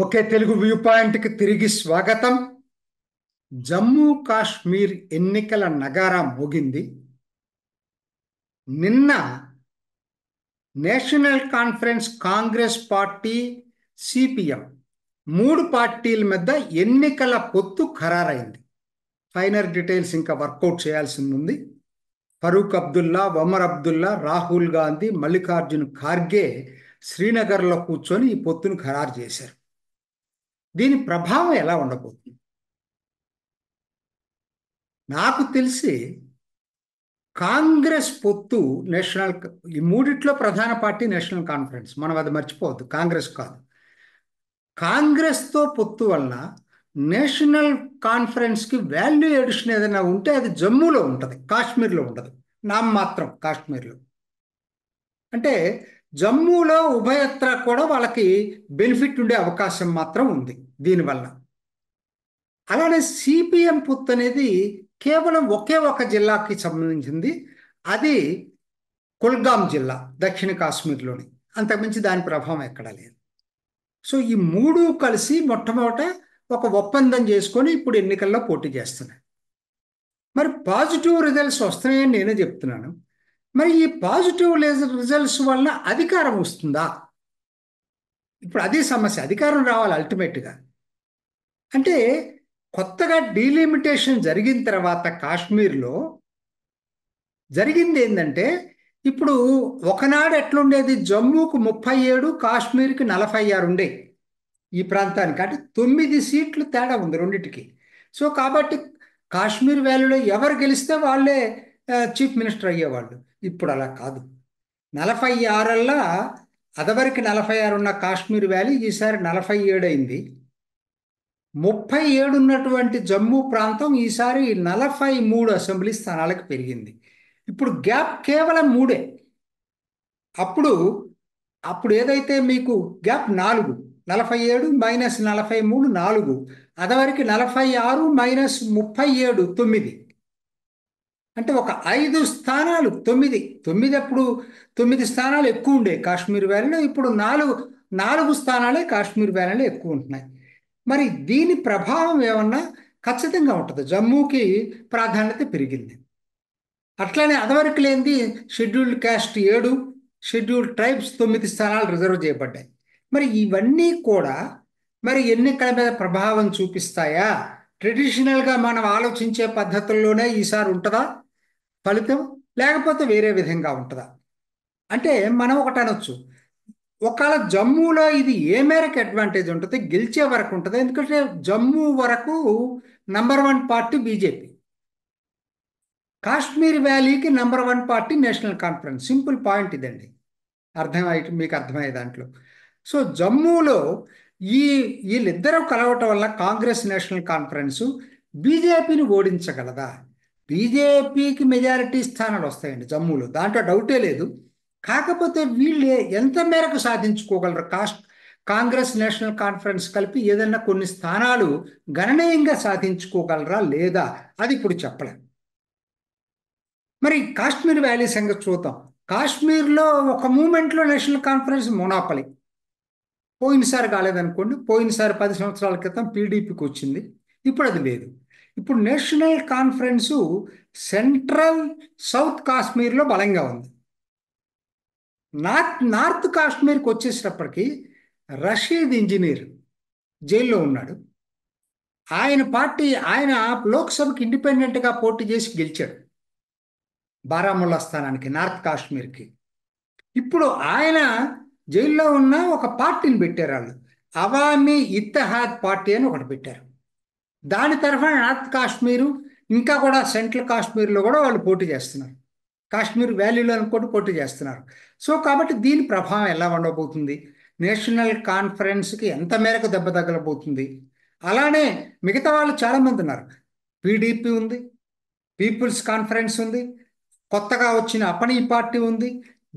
okay Telugu view పాయింట్కి తిరిగి స్వాగతం జమ్మూ కాశ్మీర్ ఎన్నికల నగారా మోగింది నిన్న national conference Congress party CPM మూడు పార్టీల మధ్య ఎన్నికల పొత్తు ఖరారైంది ఫైనల్ డీటెయిల్స్ ఇంకా వర్కౌట్ చేయాల్సింది ఉంది ఫరూక్ అబ్దుల్లా ఒమర్ అబ్దుల్లా రాహుల్ గాంధీ మల్లికార్జున్ ఖార్గే శ్రీనగర్లో కూర్చొని ఈ పొత్తును ఖరారు చేశారు దీని ప్రభావం ఎలా ఉండబోతుంది నాకు తెలిసి కాంగ్రెస్ పొత్తు నేషనల్ ఈ మూడిట్లో ప్రధాన పార్టీ నేషనల్ కాన్ఫరెన్స్ మనం అది మర్చిపోవద్దు కాంగ్రెస్ కాదు కాంగ్రెస్తో పొత్తు వలన నేషనల్ కాన్ఫరెన్స్కి వాల్యూ ఎడిషన్ ఏదైనా ఉంటే అది జమ్మూలో ఉంటుంది కాశ్మీర్లో ఉంటుంది నా మాత్రం కాశ్మీర్లో అంటే జమ్మూలో ఉభయత్ర కూడా వాళ్ళకి బెనిఫిట్ ఉండే అవకాశం మాత్రం ఉంది దీనివల్ల అలానే సిపిఎం పొత్తు అనేది కేవలం ఒకే ఒక జిల్లాకి సంబంధించింది అది కుల్గాం జిల్లా దక్షిణ కాశ్మీర్లోని అంతకుమించి దాని ప్రభావం ఎక్కడా లేదు సో ఈ మూడు కలిసి మొట్టమొదట ఒక ఒప్పందం చేసుకొని ఇప్పుడు ఎన్నికల్లో పోటీ చేస్తున్నాయి మరి పాజిటివ్ రిజల్ట్స్ వస్తున్నాయని నేనే చెప్తున్నాను మరి ఈ పాజిటివ్ రిజల్ట్స్ వల్ల అధికారం వస్తుందా ఇప్పుడు అదే సమస్య అధికారం రావాలి అల్టిమేట్గా అంటే కొత్తగా డీలిమిటేషన్ జరిగిన తర్వాత కాశ్మీర్లో జరిగింది ఏంటంటే ఇప్పుడు ఒకనాడు ఎట్లుండేది జమ్మూకు ముప్పై ఏడు కాశ్మీర్కి నలభై ఆరు ఉండే ఈ ప్రాంతానికి అంటే తొమ్మిది సీట్లు తేడా ఉంది రెండింటికి సో కాబట్టి కాశ్మీర్ వ్యాలీలో ఎవరు గెలిస్తే వాళ్ళే చీఫ్ మినిస్టర్ అయ్యేవాళ్ళు ఇప్పుడు అలా కాదు నలభై ఆరల్లా అదవరికి నలభై ఆరు ఉన్న కాశ్మీర్ వ్యాలీ ఈసారి నలభై ఏడు అయింది ముప్పై ఏడు ఉన్నటువంటి జమ్మూ ప్రాంతం ఈసారి నలభై మూడు అసెంబ్లీ స్థానాలకు పెరిగింది ఇప్పుడు గ్యాప్ కేవలం మూడే అప్పుడు అప్పుడు ఏదైతే మీకు గ్యాప్ నాలుగు నలభై ఏడు మైనస్ నలభై మూడు నాలుగు అదివరకు నలభై ఆరు మైనస్ ముప్పై ఏడు తొమ్మిది అంటే ఒక ఐదు స్థానాలు తొమ్మిది తొమ్మిది అప్పుడు తొమ్మిది స్థానాలు ఎక్కువ ఉండే కాశ్మీర్ వ్యాలీలో ఇప్పుడు నాలుగు నాలుగు స్థానాలే కాశ్మీర్ వ్యాలీలో ఎక్కువ ఉంటున్నాయి మరి దీని ప్రభావం ఏమన్నా ఖచ్చితంగా ఉంటుంది జమ్మూకి ప్రాధాన్యత పెరిగింది అట్లనే అదివరకు లేనిది షెడ్యూల్డ్ క్యాస్ట్ ఏడు షెడ్యూల్డ్ ట్రైబ్స్ తొమ్మిది స్థానాలు రిజర్వ్ చేయబడ్డాయి మరి ఇవన్నీ కూడా మరి ఎన్నికల మీద ప్రభావం చూపిస్తాయా ట్రెడిషనల్గా మనం ఆలోచించే పద్ధతుల్లోనే ఈసారి ఉంటుందా ఫలితం లేకపోతే వేరే విధంగా ఉంటుందా అంటే మనం ఒకటి అనొచ్చు ఒకవేళ జమ్మూలో ఇది ఏ మేరకు అడ్వాంటేజ్ ఉంటుంది గెలిచే వరకు ఉంటుంది ఎందుకంటే జమ్మూ వరకు number one party BJP Kashmir వ్యాలీకి number one party national conference simple point ఇదండి అర్థమయ్య మీకు అర్థమయ్యే దాంట్లో సో జమ్మూలో ఈ వీళ్ళిద్దరూ కలవటం వల్ల కాంగ్రెస్ నేషనల్ కాన్ఫరెన్సు బీజేపీని ఓడించగలదా బీజేపీకి మెజారిటీ స్థానాలు వస్తాయండి జమ్మూలో దాంట్లో డౌటే లేదు కాకపోతే వీళ్ళు ఎంత మేరకు సాధించుకోగలరు కాస్ట్ కాంగ్రెస్ నేషనల్ కాన్ఫరెన్స్ కలిపి ఏదైనా కొన్ని స్థానాలు గణనీయంగా సాధించుకోగలరా లేదా అది ఇప్పుడు చెప్పలేం మరి కాశ్మీర్ వ్యాలీ సంగతి చూద్దాం కాశ్మీర్లో ఒక మూమెంట్లో నేషనల్ కాన్ఫరెన్స్ మొనాపలి పోయినసారి కాలేదనుకోండి పోయినసారి పది సంవత్సరాల క్రితం పీడీపీకి వచ్చింది ఇప్పుడు అది లేదు ఇప్పుడు నేషనల్ కాన్ఫరెన్సు సెంట్రల్ సౌత్ కాశ్మీర్లో బలంగా ఉంది నార్త్ నార్త్ కాశ్మీర్కి వచ్చేసేటప్పటికి రషీద్ ఇంజనీర్ జైల్లో ఉన్నాడు ఆయన పార్టీ ఆయన లోక్సభకి ఇండిపెండెంట్గా పోటీ చేసి గెలిచాడు బారాముల్లా స్థానానికి నార్త్ కాశ్మీర్కి ఇప్పుడు ఆయన జైల్లో ఉన్న ఒక పార్టీని పెట్టారు వాళ్ళు అవామీ ఇత్తహాద్ పార్టీ అని ఒకటి పెట్టారు దాని తరఫున నార్త్ కాశ్మీరు ఇంకా కూడా సెంట్రల్ కాశ్మీర్లో కూడా వాళ్ళు పోటీ చేస్తున్నారు కాశ్మీర్ వ్యాలీలో అనుకోండి పోటీ చేస్తున్నారు సో కాబట్టి దీని ప్రభావం ఎలా ఉండబోతుంది నేషనల్ కాన్ఫరెన్స్కి ఎంత మేరకు దెబ్బ తగలబోతుంది అలానే మిగతా వాళ్ళు చాలామంది ఉన్నారు పీడీపీ ఉంది పీపుల్స్ కాన్ఫరెన్స్ ఉంది కొత్తగా వచ్చిన అపనీ పార్టీ ఉంది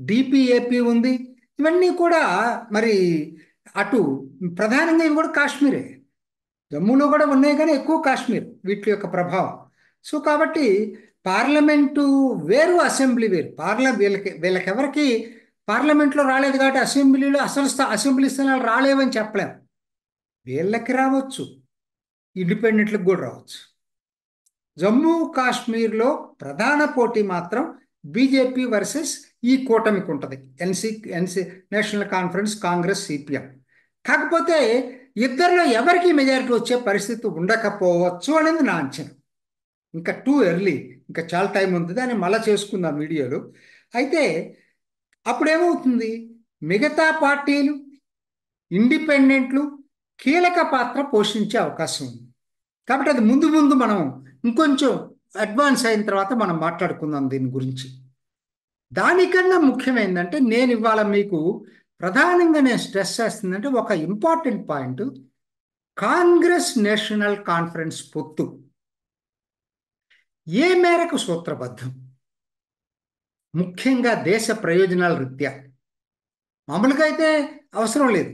డిపిఏపి ఉంది ఇవన్నీ కూడా మరి అటు ప్రధానంగా ఇవి కూడా కాశ్మీరే జమ్మూలో కూడా ఉన్నాయి కానీ ఎక్కువ కాశ్మీర్ వీటి యొక్క ప్రభావం సో కాబట్టి పార్లమెంటు వేరు అసెంబ్లీ వేరు పార్ల వీళ్ళకి వీళ్ళకెవరికి పార్లమెంట్లో రాలేదు కాబట్టి అసెంబ్లీలో అసలు అసెంబ్లీ స్థానాలు రాలేవని చెప్పలేం వీళ్ళకి రావచ్చు ఇండిపెండెంట్లకు కూడా రావచ్చు జమ్మూ కాశ్మీర్లో ప్రధాన పోటీ మాత్రం బీజేపీ వర్సెస్ ఈ కూటమికి ఉంటుంది NC NC national conference Congress CPM కాకపోతే ఇద్దరిలో ఎవరికి మెజారిటీ వచ్చే పరిస్థితి ఉండకపోవచ్చు అనేది నా అంచనా ఇంకా టూ ఎర్లీ ఇంకా చాలా టైం ఉంది దాన్ని మళ్ళీ చేసుకుందాం వీడియోలు అయితే అప్పుడేమవుతుంది మిగతా పార్టీలు ఇండిపెండెంట్లు కీలక పాత్ర పోషించే అవకాశం ఉంది కాబట్టి అది ముందు ముందు మనం ఇంకొంచెం అడ్వాన్స్ అయిన తర్వాత మనం మాట్లాడుకుందాం దీని గురించి దానికన్నా ముఖ్యమైందంటే నేను ఇవాళ మీకు ప్రధానంగా నేను స్ట్రెస్ చేస్తుందంటే ఒక important point Congress national conference పొత్తు ఏ మేరకు సూత్రబద్ధం ముఖ్యంగా దేశ ప్రయోజనాల రీత్యా మామూలుగా అయితే అవసరం లేదు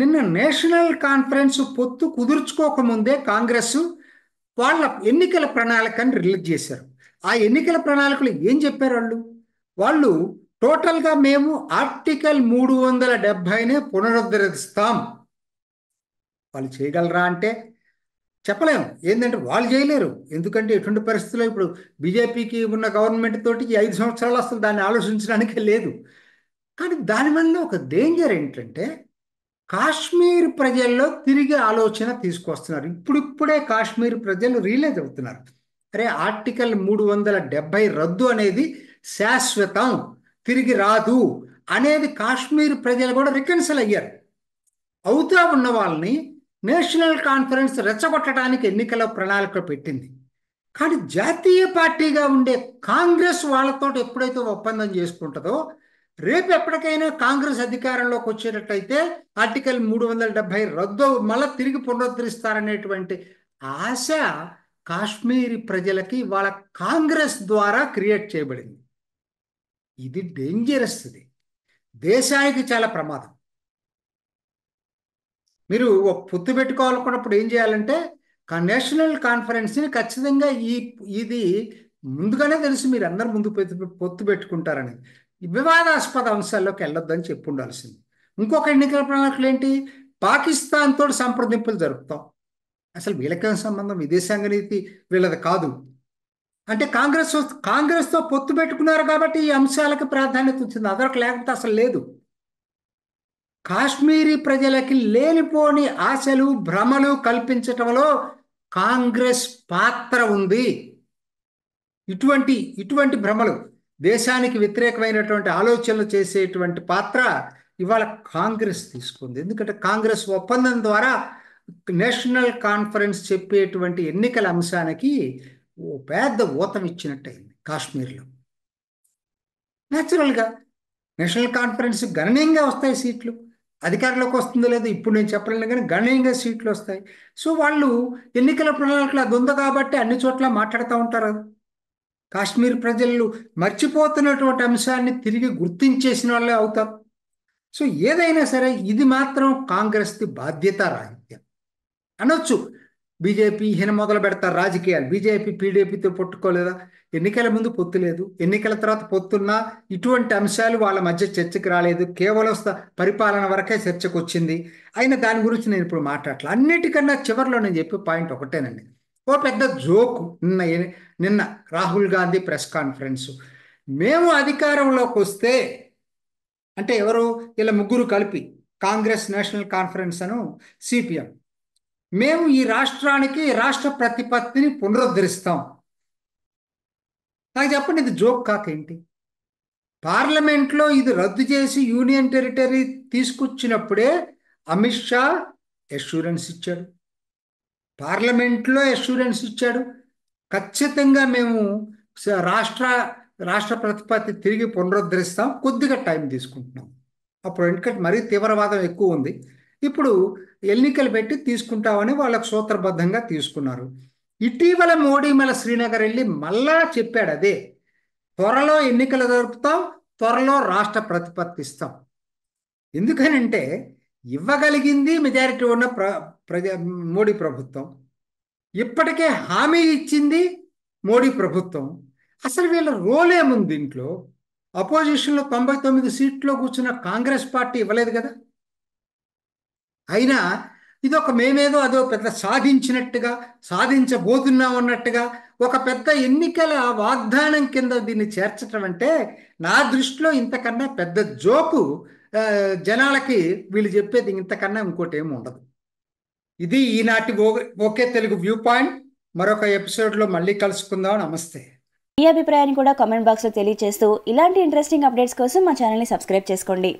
నిన్న నేషనల్ కాన్ఫరెన్స్ పొత్తు కుదుర్చుకోకముందే కాంగ్రెస్ వాళ్ళ ఎన్నికల ప్రణాళికని రిలీజ్ చేశారు ఆ ఎన్నికల ప్రణాళికలు ఏం చెప్పారు వాళ్ళు వాళ్ళు టోటల్గా మేము ఆర్టికల్ మూడు వందల డెబ్భైనే పునరుద్ధరిస్తాం వాళ్ళు చేయగలరా అంటే చెప్పలేము ఏంటంటే వాళ్ళు చేయలేరు ఎందుకంటే ఎటువంటి పరిస్థితుల్లో ఇప్పుడు బీజేపీకి ఉన్న గవర్నమెంట్ తోటి ఐదు సంవత్సరాలు అసలు దాన్ని ఆలోచించడానికే లేదు కానీ దానివల్ల ఒక డేంజర్ ఏంటంటే కాశ్మీర్ ప్రజల్లో తిరిగి ఆలోచన తీసుకొస్తున్నారు ఇప్పుడిప్పుడే కాశ్మీర్ ప్రజలు రియలైజ్ అవుతున్నారు అరే ఆర్టికల్ మూడు వందల డెబ్బై రద్దు అనేది శాశ్వతం తిరిగి రాదు అనేది కాశ్మీర్ ప్రజలు కూడా రికన్సల్ అయ్యారు అవుతా ఉన్న వాళ్ళని నేషనల్ కాన్ఫరెన్స్ రెచ్చగొట్టడానికి ఎన్నికల ప్రణాళిక పెట్టింది కానీ జాతీయ పార్టీగా ఉండే కాంగ్రెస్ వాళ్ళతో ఎప్పుడైతే ఒప్పందం చేసుకుంటుందో రేపు ఎప్పటికైనా కాంగ్రెస్ అధికారంలోకి వచ్చేటట్టయితే ఆర్టికల్ మూడు వందల డెబ్బై రద్దు మళ్ళీ తిరిగి పునరుద్ధరిస్తారనేటువంటి ఆశ కాశ్మీరీ ప్రజలకి వాళ్ళ కాంగ్రెస్ ద్వారా క్రియేట్ చేయబడింది ఇది డేంజరస్ది దేశానికి చాలా ప్రమాదం మీరు ఒక పొత్తు పెట్టుకోవాలనుకున్నప్పుడు ఏం చేయాలంటే నేషనల్ కాన్ఫరెన్స్ని ఖచ్చితంగా ఈ ఇది ముందుగానే తెలుసు మీరు అందరు ముందు పొత్తు పెట్టుకుంటారనేది వివాదాస్పద అంశాల్లోకి వెళ్ళొద్దని చెప్పి ఉండాల్సింది ఇంకొక ఎన్నికల ప్రణాళికలు ఏంటి పాకిస్తాన్ సంప్రదింపులు జరుపుతాం అసలు వీళ్ళకే సంబంధం విదేశాంగ నీతి వీళ్ళది కాదు అంటే కాంగ్రెస్ కాంగ్రెస్తో పొత్తు పెట్టుకున్నారు కాబట్టి ఈ అంశాలకు ప్రాధాన్యత వచ్చింది అదొక లేకపోతే అసలు లేదు కాశ్మీరీ ప్రజలకి లేనిపోని ఆశలు భ్రమలు కల్పించటంలో కాంగ్రెస్ పాత్ర ఉంది ఇటువంటి ఇటువంటి భ్రమలు దేశానికి వ్యతిరేకమైనటువంటి ఆలోచనలు చేసేటువంటి పాత్ర ఇవాళ కాంగ్రెస్ తీసుకుంది ఎందుకంటే కాంగ్రెస్ ఒప్పందం ద్వారా నేషనల్ కాన్ఫరెన్స్ చెప్పేటువంటి ఎన్నికల అంశానికి ఓ పెద్ద ఊతం ఇచ్చినట్టయింది కాశ్మీర్లో న్యాచురల్గా నేషనల్ కాన్ఫరెన్స్ గణనీయంగా వస్తాయి సీట్లు అధికారంలోకి వస్తుందో లేదో ఇప్పుడు నేను చెప్పలేను కానీ గణనీయంగా సీట్లు వస్తాయి సో వాళ్ళు ఎన్నికల ప్రణాళికలు అది ఉంది కాబట్టి అన్ని చోట్ల మాట్లాడుతూ ఉంటారు కాశ్మీర్ ప్రజలు మర్చిపోతున్నటువంటి అంశాన్ని తిరిగి గుర్తించేసిన వాళ్ళే అవుతారు సో ఏదైనా సరే ఇది మాత్రం కాంగ్రెస్ది బాధ్యత రాహిత్యం అనొచ్చు బీజేపీ ఈయన మొదలు పెడతారు రాజకీయాలు బీజేపీ పీడీపీతో పొట్టుకోలేదా ఎన్నికల ముందు పొత్తు లేదు ఎన్నికల తర్వాత పొత్తున్నా ఇటువంటి అంశాలు వాళ్ళ మధ్య చర్చకు రాలేదు కేవలం పరిపాలన వరకే చర్చకు వచ్చింది అయినా దాని గురించి నేను ఇప్పుడు మాట్లాడలే అన్నిటికన్నా చివరిలో నేను చెప్పే పాయింట్ ఒకటేనండి ఓ పెద్ద జోకు నిన్న నిన్న రాహుల్ గాంధీ ప్రెస్ కాన్ఫరెన్స్ మేము అధికారంలోకి వస్తే అంటే ఎవరు ఇలా ముగ్గురు కలిపి కాంగ్రెస్ నేషనల్ కాన్ఫరెన్స్ అను సిపిఎం మేము ఈ రాష్ట్రానికి రాష్ట్ర ప్రతిపత్తిని పునరుద్ధరిస్తాం నాకు చెప్పండి ఇది జోక్ కాకేంటి పార్లమెంట్లో ఇది రద్దు చేసి యూనియన్ టెరిటరీ తీసుకొచ్చినప్పుడే అమిత్ షా ఎష్యూరెన్స్ ఇచ్చాడు పార్లమెంట్లో ఎష్యూరెన్స్ ఇచ్చాడు ఖచ్చితంగా మేము రాష్ట్ర రాష్ట్ర ప్రతిపత్తి తిరిగి పునరుద్ధరిస్తాం కొద్దిగా టైం తీసుకుంటున్నాం అప్పుడు ఎందుకంటే మరీ తీవ్రవాదం ఎక్కువ ఉంది ఇప్పుడు ఎన్నికలు పెట్టి తీసుకుంటామని వాళ్ళకు సూత్రబద్ధంగా తీసుకున్నారు ఇటీవల మోడీ మళ్ళీ శ్రీనగర్ వెళ్ళి మళ్ళా చెప్పాడు అదే త్వరలో ఎన్నికలు జరుపుతాం త్వరలో రాష్ట్ర ప్రతిపత్తిస్తాం ఎందుకనంటే ఇవ్వగలిగింది మెజారిటీ ఉన్న ప్ర ప్రజా మోడీ ప్రభుత్వం ఇప్పటికే హామీ ఇచ్చింది మోడీ ప్రభుత్వం అసలు వీళ్ళ రోల్ ఏముంది దీంట్లో అపోజిషన్లో తొంభై తొమ్మిది సీట్లో కూర్చున్న కాంగ్రెస్ పార్టీ ఇవ్వలేదు కదా అయినా ఇదొక మేమేదో అదో పెద్ద సాధించినట్టుగా సాధించబోతున్నాం అన్నట్టుగా ఒక పెద్ద ఎన్నికల వాగ్దానం కింద దీన్ని చేర్చటం అంటే నా దృష్టిలో ఇంతకన్నా పెద్ద జోకు జనాలకి వీళ్ళు చెప్పేది ఇంతకన్నా ఇంకోటి ఏమి ఉండదు ఇది ఈనాటి ఓకే తెలుగు వ్యూ పాయింట్ మరొక ఎపిసోడ్లో మళ్ళీ కలుసుకుందాం నమస్తే మీ అభిప్రాయాన్ని కూడా కామెంట్ బాక్స్లో తెలియజేస్తూ ఇలాంటి ఇంట్రెస్టింగ్ అప్డేట్స్ కోసం మా ఛానల్ని సబ్స్క్రైబ్ చేసుకోండి